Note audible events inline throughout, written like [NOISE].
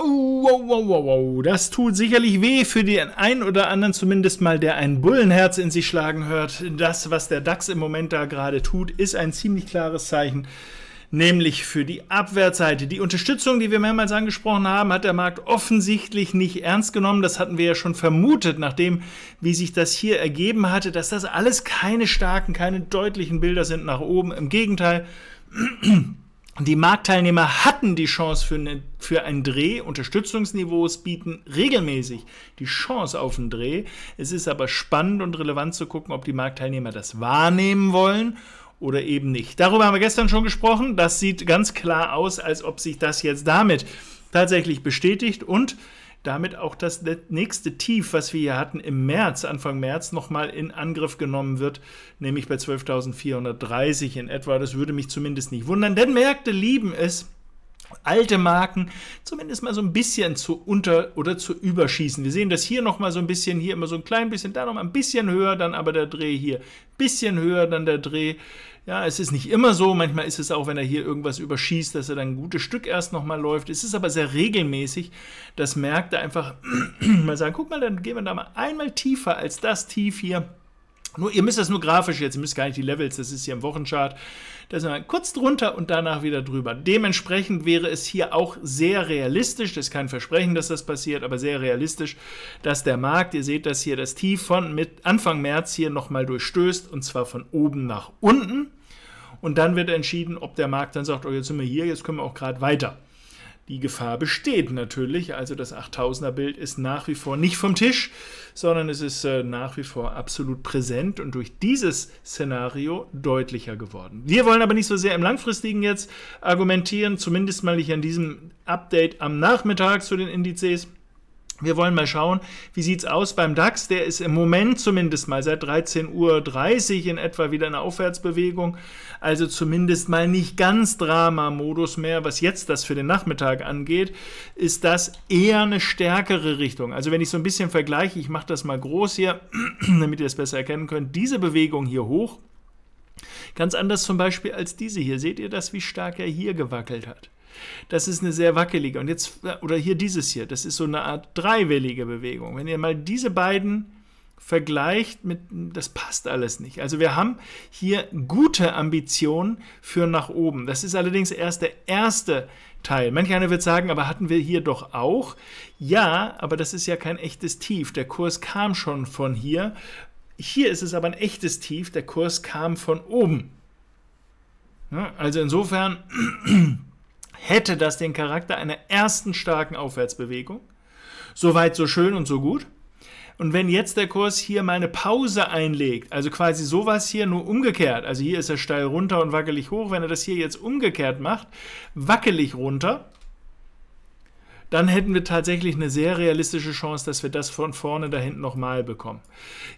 Oh, oh, oh, oh, das tut sicherlich weh für den einen oder anderen zumindest mal, der ein Bullenherz in sich schlagen hört. Das, was der DAX im Moment da gerade tut, ist ein ziemlich klares Zeichen nämlich für die Abwärtsseite. Die Unterstützung, die wir mehrmals angesprochen haben, hat der Markt offensichtlich nicht ernst genommen. Das hatten wir ja schon vermutet, nachdem, wie sich das hier ergeben hatte, dass das alles keine starken, keine deutlichen Bilder sind nach oben. Im Gegenteil. Die Marktteilnehmer hatten die Chance für, eine, für einen Dreh. Unterstützungsniveaus bieten regelmäßig die Chance auf einen Dreh. Es ist aber spannend und relevant zu gucken, ob die Marktteilnehmer das wahrnehmen wollen oder eben nicht. Darüber haben wir gestern schon gesprochen. Das sieht ganz klar aus, als ob sich das jetzt damit tatsächlich bestätigt und damit auch das nächste Tief, was wir hier hatten im März, Anfang März, nochmal in Angriff genommen wird, nämlich bei 12.430 in etwa. Das würde mich zumindest nicht wundern, denn Märkte lieben es, alte Marken zumindest mal so ein bisschen zu unter oder zu überschießen. Wir sehen das hier nochmal so ein bisschen, hier immer so ein klein bisschen, da nochmal ein bisschen höher, dann aber der Dreh hier, bisschen höher, dann der Dreh. Ja, es ist nicht immer so, manchmal ist es auch, wenn er hier irgendwas überschießt, dass er dann ein gutes Stück erst nochmal läuft. Es ist aber sehr regelmäßig, das merkt er einfach [CLEARS THROAT] mal sagen, guck mal, dann gehen wir da mal einmal tiefer als das Tief hier nur, ihr müsst das nur grafisch jetzt, ihr müsst gar nicht die Levels, das ist hier im Wochenchart. Da sind wir kurz drunter und danach wieder drüber. Dementsprechend wäre es hier auch sehr realistisch, das ist kein Versprechen, dass das passiert, aber sehr realistisch, dass der Markt, ihr seht das hier, das Tief von mit Anfang März hier nochmal durchstößt und zwar von oben nach unten. Und dann wird entschieden, ob der Markt dann sagt, oh, jetzt sind wir hier, jetzt können wir auch gerade weiter. Die Gefahr besteht natürlich, also das 8000er Bild ist nach wie vor nicht vom Tisch, sondern es ist äh, nach wie vor absolut präsent und durch dieses Szenario deutlicher geworden. Wir wollen aber nicht so sehr im langfristigen jetzt argumentieren, zumindest mal nicht an diesem Update am Nachmittag zu den Indizes wir wollen mal schauen, wie sieht es aus beim DAX. Der ist im Moment zumindest mal seit 13.30 Uhr in etwa wieder eine Aufwärtsbewegung. Also zumindest mal nicht ganz Drama-Modus mehr. Was jetzt das für den Nachmittag angeht, ist das eher eine stärkere Richtung. Also wenn ich so ein bisschen vergleiche, ich mache das mal groß hier, [CLEARS THROAT] damit ihr es besser erkennen könnt, diese Bewegung hier hoch, ganz anders zum Beispiel als diese hier. Seht ihr das, wie stark er hier gewackelt hat? Das ist eine sehr wackelige. Und jetzt, oder hier dieses hier, das ist so eine Art dreiwillige Bewegung. Wenn ihr mal diese beiden vergleicht mit, das passt alles nicht. Also wir haben hier gute Ambitionen für nach oben. Das ist allerdings erst der erste Teil. Manch einer wird sagen, aber hatten wir hier doch auch. Ja, aber das ist ja kein echtes Tief. Der Kurs kam schon von hier. Hier ist es aber ein echtes Tief. Der Kurs kam von oben. Also insofern hätte das den Charakter einer ersten starken Aufwärtsbewegung. Soweit so schön und so gut. Und wenn jetzt der Kurs hier mal eine Pause einlegt, also quasi sowas hier nur umgekehrt, also hier ist er steil runter und wackelig hoch, wenn er das hier jetzt umgekehrt macht, wackelig runter, dann hätten wir tatsächlich eine sehr realistische Chance, dass wir das von vorne da hinten nochmal bekommen.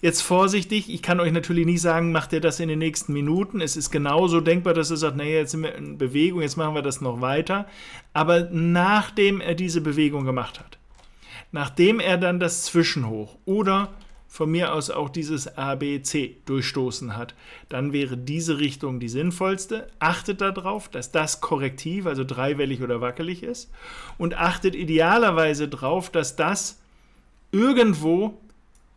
Jetzt vorsichtig, ich kann euch natürlich nicht sagen, macht ihr das in den nächsten Minuten. Es ist genauso denkbar, dass ihr sagt, naja, jetzt sind wir in Bewegung, jetzt machen wir das noch weiter. Aber nachdem er diese Bewegung gemacht hat, nachdem er dann das Zwischenhoch oder von mir aus auch dieses ABC durchstoßen hat, dann wäre diese Richtung die sinnvollste. Achtet darauf, dass das korrektiv, also dreiwellig oder wackelig ist. Und achtet idealerweise darauf, dass das irgendwo,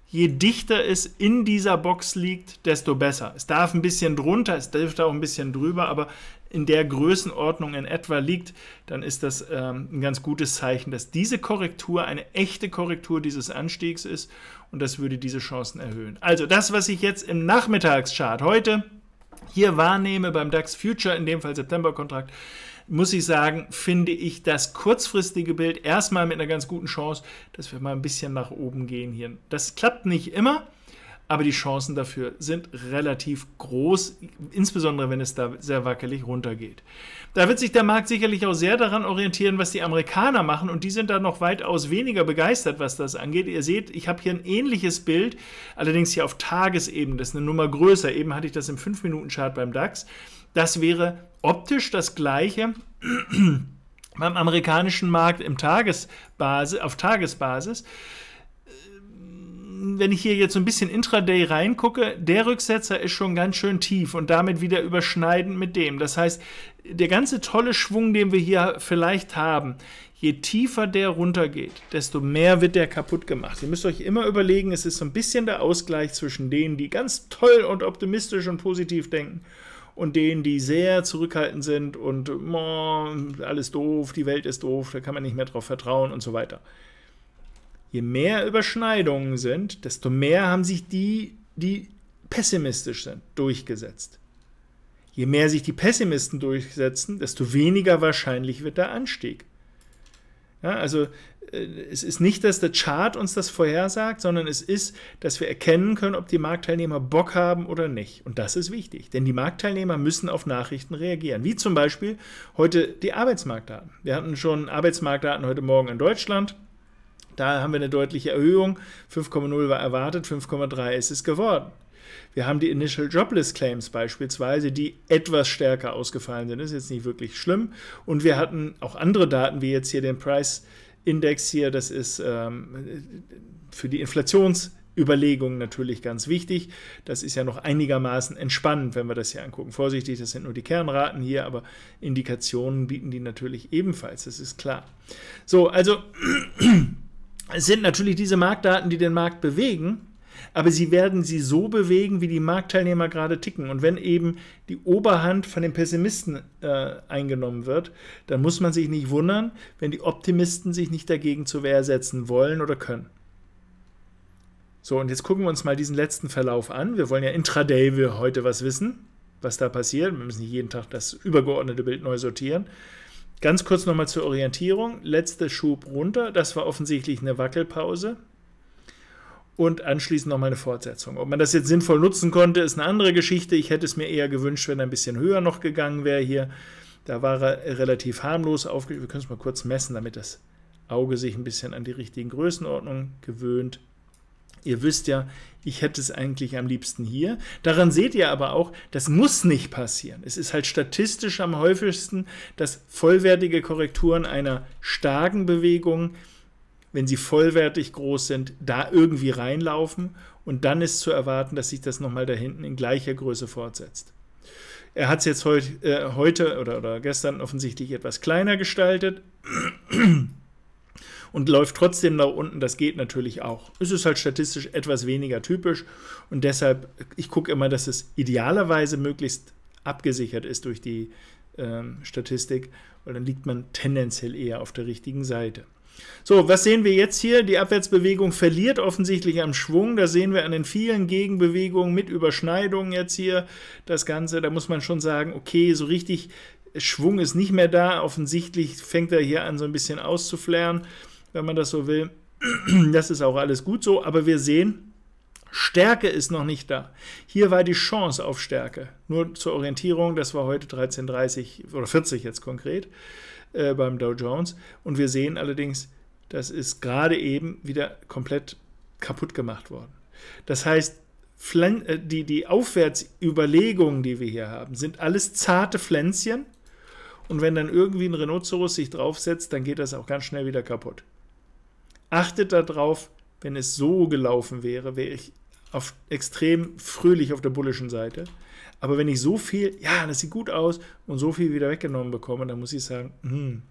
je dichter es in dieser Box liegt, desto besser. Es darf ein bisschen drunter, es dürfte auch ein bisschen drüber, aber in der Größenordnung in etwa liegt, dann ist das ähm, ein ganz gutes Zeichen, dass diese Korrektur eine echte Korrektur dieses Anstiegs ist und das würde diese Chancen erhöhen. Also das, was ich jetzt im Nachmittagschart heute hier wahrnehme beim DAX Future, in dem Fall September-Kontrakt, muss ich sagen, finde ich das kurzfristige Bild erstmal mit einer ganz guten Chance, dass wir mal ein bisschen nach oben gehen hier. Das klappt nicht immer aber die Chancen dafür sind relativ groß, insbesondere wenn es da sehr wackelig runtergeht. Da wird sich der Markt sicherlich auch sehr daran orientieren, was die Amerikaner machen und die sind da noch weitaus weniger begeistert, was das angeht. Ihr seht, ich habe hier ein ähnliches Bild, allerdings hier auf Tagesebene, das ist eine Nummer größer. Eben hatte ich das im 5-Minuten-Chart beim DAX. Das wäre optisch das gleiche. [CLEARS THROAT] beim amerikanischen Markt im Tagesbasis, auf Tagesbasis wenn ich hier jetzt so ein bisschen intraday reingucke, der Rücksetzer ist schon ganz schön tief und damit wieder überschneidend mit dem. Das heißt, der ganze tolle Schwung, den wir hier vielleicht haben, je tiefer der runtergeht, desto mehr wird der kaputt gemacht. Ihr müsst euch immer überlegen, es ist so ein bisschen der Ausgleich zwischen denen, die ganz toll und optimistisch und positiv denken und denen, die sehr zurückhaltend sind und oh, alles doof, die Welt ist doof, da kann man nicht mehr drauf vertrauen und so weiter je mehr Überschneidungen sind, desto mehr haben sich die, die pessimistisch sind, durchgesetzt. Je mehr sich die Pessimisten durchsetzen, desto weniger wahrscheinlich wird der Anstieg. Ja, also äh, es ist nicht, dass der Chart uns das vorhersagt, sondern es ist, dass wir erkennen können, ob die Marktteilnehmer Bock haben oder nicht. Und das ist wichtig, denn die Marktteilnehmer müssen auf Nachrichten reagieren, wie zum Beispiel heute die Arbeitsmarktdaten. Wir hatten schon Arbeitsmarktdaten heute Morgen in Deutschland. Da haben wir eine deutliche Erhöhung. 5,0 war erwartet, 5,3 ist es geworden. Wir haben die Initial Jobless Claims beispielsweise, die etwas stärker ausgefallen sind. Das ist jetzt nicht wirklich schlimm. Und wir hatten auch andere Daten, wie jetzt hier den Price Index hier. Das ist ähm, für die Inflationsüberlegungen natürlich ganz wichtig. Das ist ja noch einigermaßen entspannend, wenn wir das hier angucken. Vorsichtig, das sind nur die Kernraten hier, aber Indikationen bieten die natürlich ebenfalls, das ist klar. So, also es sind natürlich diese Marktdaten, die den Markt bewegen, aber sie werden sie so bewegen, wie die Marktteilnehmer gerade ticken. Und wenn eben die Oberhand von den Pessimisten äh, eingenommen wird, dann muss man sich nicht wundern, wenn die Optimisten sich nicht dagegen zur Wehr setzen wollen oder können. So, und jetzt gucken wir uns mal diesen letzten Verlauf an. Wir wollen ja intraday wir heute was wissen, was da passiert. Wir müssen nicht jeden Tag das übergeordnete Bild neu sortieren. Ganz kurz nochmal zur Orientierung. Letzter Schub runter, das war offensichtlich eine Wackelpause. Und anschließend nochmal eine Fortsetzung. Ob man das jetzt sinnvoll nutzen konnte, ist eine andere Geschichte. Ich hätte es mir eher gewünscht, wenn er ein bisschen höher noch gegangen wäre hier. Da war er relativ harmlos aufgestellt. Wir können es mal kurz messen, damit das Auge sich ein bisschen an die richtigen Größenordnungen gewöhnt. Ihr wisst ja, ich hätte es eigentlich am liebsten hier. Daran seht ihr aber auch, das muss nicht passieren. Es ist halt statistisch am häufigsten, dass vollwertige Korrekturen einer starken Bewegung, wenn sie vollwertig groß sind, da irgendwie reinlaufen und dann ist zu erwarten, dass sich das nochmal da hinten in gleicher Größe fortsetzt. Er hat es jetzt heut, äh, heute oder, oder gestern offensichtlich etwas kleiner gestaltet und läuft trotzdem nach unten. Das geht natürlich auch. Es ist halt statistisch etwas weniger typisch und deshalb, ich gucke immer, dass es idealerweise möglichst abgesichert ist durch die ähm, Statistik, weil dann liegt man tendenziell eher auf der richtigen Seite. So, was sehen wir jetzt hier? Die Abwärtsbewegung verliert offensichtlich am Schwung. Da sehen wir an den vielen Gegenbewegungen mit Überschneidungen jetzt hier das Ganze. Da muss man schon sagen, okay, so richtig Schwung ist nicht mehr da. Offensichtlich fängt er hier an, so ein bisschen auszuflären wenn man das so will. [CLEARS THROAT] Das ist auch alles gut so, aber wir sehen, Stärke ist noch nicht da. Hier war die Chance auf Stärke. Nur zur Orientierung, das war heute 13,30 oder 40 jetzt konkret äh, beim Dow Jones. Und wir sehen allerdings, das ist gerade eben wieder komplett kaputt gemacht worden. Das heißt, äh, die, die Aufwärtsüberlegungen, die wir hier haben, sind alles zarte Pflänzchen. Und wenn dann irgendwie ein Rhinoceros sich draufsetzt, dann geht das auch ganz schnell wieder kaputt. Achtet darauf, wenn es so gelaufen wäre, wäre ich auf, extrem fröhlich auf der bullischen Seite. Aber wenn ich so viel, ja, das sieht gut aus und so viel wieder weggenommen bekomme, dann muss ich sagen, hm,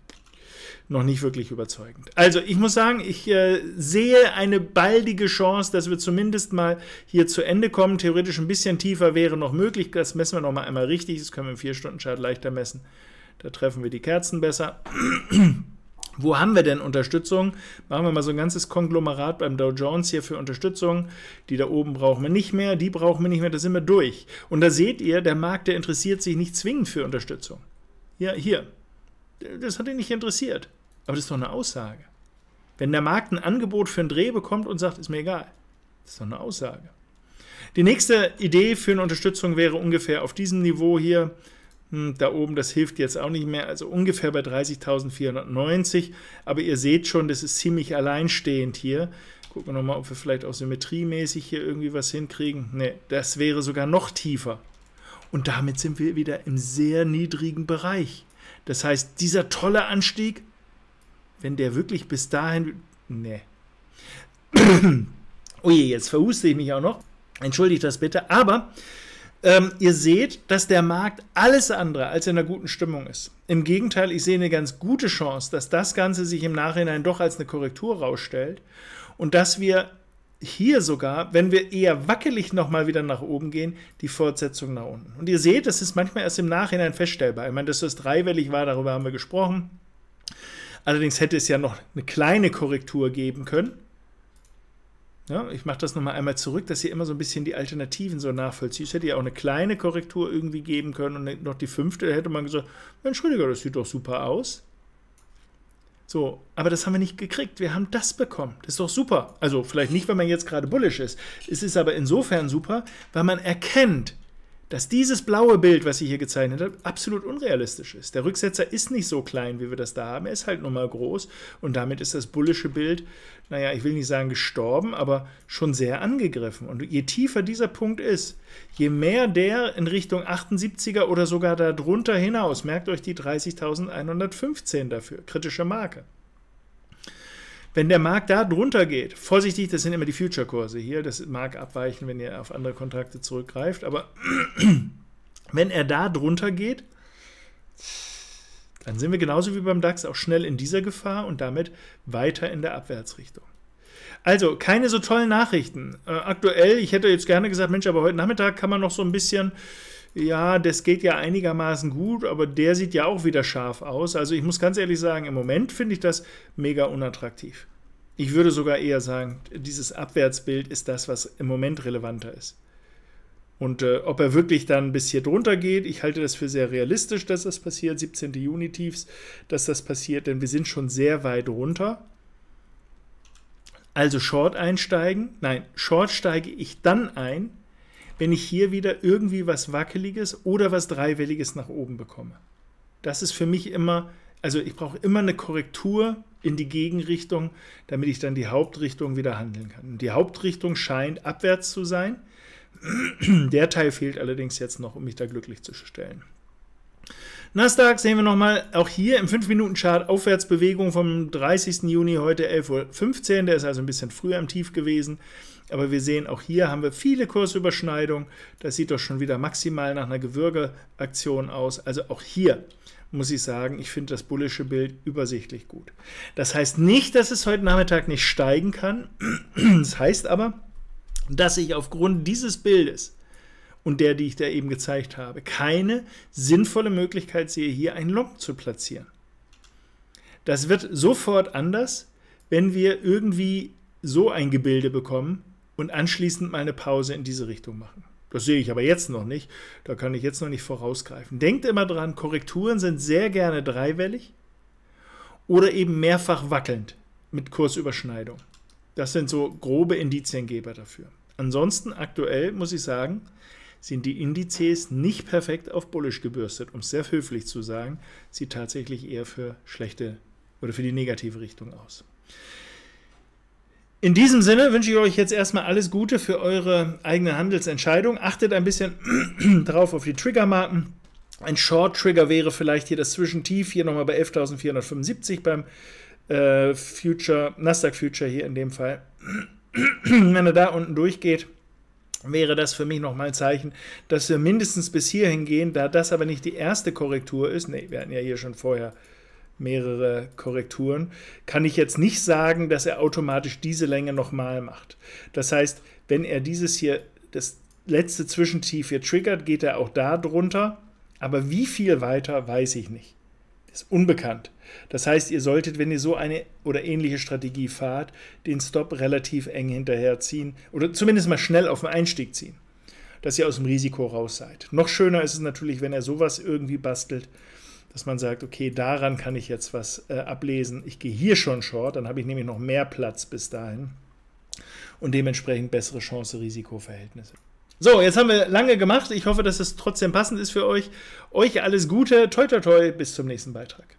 noch nicht wirklich überzeugend. Also ich muss sagen, ich äh, sehe eine baldige Chance, dass wir zumindest mal hier zu Ende kommen. Theoretisch ein bisschen tiefer wäre noch möglich. Das messen wir noch mal einmal richtig. Das können wir im 4-Stunden-Chart leichter messen. Da treffen wir die Kerzen besser. Wo haben wir denn Unterstützung? Machen wir mal so ein ganzes Konglomerat beim Dow Jones hier für Unterstützung. Die da oben brauchen wir nicht mehr, die brauchen wir nicht mehr, da sind wir durch. Und da seht ihr, der Markt, der interessiert sich nicht zwingend für Unterstützung. Ja, hier. Das hat ihn nicht interessiert. Aber das ist doch eine Aussage. Wenn der Markt ein Angebot für einen Dreh bekommt und sagt, ist mir egal. Das ist doch eine Aussage. Die nächste Idee für eine Unterstützung wäre ungefähr auf diesem Niveau hier hm, da oben, das hilft jetzt auch nicht mehr, also ungefähr bei 30.490. Aber ihr seht schon, das ist ziemlich alleinstehend hier. Gucken wir nochmal, ob wir vielleicht auch symmetriemäßig hier irgendwie was hinkriegen. Ne, das wäre sogar noch tiefer. Und damit sind wir wieder im sehr niedrigen Bereich. Das heißt, dieser tolle Anstieg, wenn der wirklich bis dahin... Ne. [CLEARS THROAT] Ui, jetzt verhuste ich mich auch noch. Entschuldigt das bitte. Aber ähm, ihr seht, dass der Markt alles andere als in einer guten Stimmung ist. Im Gegenteil, ich sehe eine ganz gute Chance, dass das Ganze sich im Nachhinein doch als eine Korrektur rausstellt und dass wir hier sogar, wenn wir eher wackelig nochmal wieder nach oben gehen, die Fortsetzung nach unten. Und ihr seht, das ist manchmal erst im Nachhinein feststellbar. Ich meine, dass das dreiwellig war, darüber haben wir gesprochen. Allerdings hätte es ja noch eine kleine Korrektur geben können. Ja, ich mache das nochmal einmal zurück, dass ihr immer so ein bisschen die Alternativen so nachvollzieht. Ich hätte ja auch eine kleine Korrektur irgendwie geben können und noch die fünfte da hätte man gesagt, Entschuldigung, das sieht doch super aus. So, aber das haben wir nicht gekriegt. Wir haben das bekommen. Das ist doch super. Also vielleicht nicht, weil man jetzt gerade bullisch ist. Es ist aber insofern super, weil man erkennt, dass dieses blaue Bild, was ihr hier gezeichnet habt, absolut unrealistisch ist. Der Rücksetzer ist nicht so klein, wie wir das da haben. Er ist halt nun mal groß und damit ist das bullische Bild, naja, ich will nicht sagen gestorben, aber schon sehr angegriffen. Und je tiefer dieser Punkt ist, je mehr der in Richtung 78er oder sogar darunter hinaus, merkt euch die 30.115 dafür, kritische Marke. Wenn der Markt da drunter geht, vorsichtig, das sind immer die Future-Kurse hier, das mag abweichen, wenn ihr auf andere Kontrakte zurückgreift, aber [CLEARS THROAT] wenn er da drunter geht, dann sind wir genauso wie beim DAX auch schnell in dieser Gefahr und damit weiter in der Abwärtsrichtung. Also, keine so tollen Nachrichten. Äh, aktuell, ich hätte jetzt gerne gesagt, Mensch, aber heute Nachmittag kann man noch so ein bisschen ja, das geht ja einigermaßen gut, aber der sieht ja auch wieder scharf aus. Also ich muss ganz ehrlich sagen, im Moment finde ich das mega unattraktiv. Ich würde sogar eher sagen, dieses Abwärtsbild ist das, was im Moment relevanter ist. Und äh, ob er wirklich dann bis hier drunter geht, ich halte das für sehr realistisch, dass das passiert, 17. Juni Tiefs, dass das passiert, denn wir sind schon sehr weit runter. Also Short einsteigen. Nein, Short steige ich dann ein, wenn ich hier wieder irgendwie was Wackeliges oder was Dreiwelliges nach oben bekomme. Das ist für mich immer, also ich brauche immer eine Korrektur in die Gegenrichtung, damit ich dann die Hauptrichtung wieder handeln kann. Und die Hauptrichtung scheint abwärts zu sein. Der Teil fehlt allerdings jetzt noch, um mich da glücklich zu stellen. Nasdaq sehen wir nochmal, auch hier im 5-Minuten-Chart Aufwärtsbewegung vom 30. Juni, heute 11.15 Uhr, der ist also ein bisschen früher am Tief gewesen. Aber wir sehen, auch hier haben wir viele Kursüberschneidungen. Das sieht doch schon wieder maximal nach einer Gewürgeaktion aus. Also auch hier muss ich sagen, ich finde das bullische Bild übersichtlich gut. Das heißt nicht, dass es heute Nachmittag nicht steigen kann. [CLEARS THROAT] Das heißt aber, dass ich aufgrund dieses Bildes und der, die ich da eben gezeigt habe. Keine sinnvolle Möglichkeit sehe hier, einen Long zu platzieren. Das wird sofort anders, wenn wir irgendwie so ein Gebilde bekommen und anschließend mal eine Pause in diese Richtung machen. Das sehe ich aber jetzt noch nicht. Da kann ich jetzt noch nicht vorausgreifen. Denkt immer dran, Korrekturen sind sehr gerne dreiwellig oder eben mehrfach wackelnd mit Kursüberschneidung. Das sind so grobe Indiziengeber dafür. Ansonsten aktuell muss ich sagen, sind die Indizes nicht perfekt auf Bullish gebürstet, um es sehr höflich zu sagen, sieht tatsächlich eher für schlechte oder für die negative Richtung aus. In diesem Sinne wünsche ich euch jetzt erstmal alles Gute für eure eigene Handelsentscheidung. Achtet ein bisschen [CLEARS THROAT] drauf auf die Triggermarken. Ein Short Trigger wäre vielleicht hier das Zwischentief, hier nochmal bei 11.475 beim äh, Future, Nasdaq Future hier in dem Fall. [CLEARS THROAT] Wenn er da unten durchgeht, wäre das für mich nochmal ein Zeichen, dass wir mindestens bis hierhin gehen, da das aber nicht die erste Korrektur ist. Ne, wir hatten ja hier schon vorher mehrere Korrekturen, kann ich jetzt nicht sagen, dass er automatisch diese Länge nochmal macht. Das heißt, wenn er dieses hier, das letzte Zwischentief hier triggert, geht er auch da drunter, aber wie viel weiter, weiß ich nicht ist unbekannt. Das heißt, ihr solltet, wenn ihr so eine oder ähnliche Strategie fahrt, den Stop relativ eng hinterherziehen oder zumindest mal schnell auf den Einstieg ziehen, dass ihr aus dem Risiko raus seid. Noch schöner ist es natürlich, wenn er sowas irgendwie bastelt, dass man sagt, okay, daran kann ich jetzt was äh, ablesen. Ich gehe hier schon short, dann habe ich nämlich noch mehr Platz bis dahin und dementsprechend bessere Chance-Risiko-Verhältnisse. So, jetzt haben wir lange gemacht. Ich hoffe, dass es trotzdem passend ist für euch. Euch alles Gute. Toi, toi, toi. Bis zum nächsten Beitrag.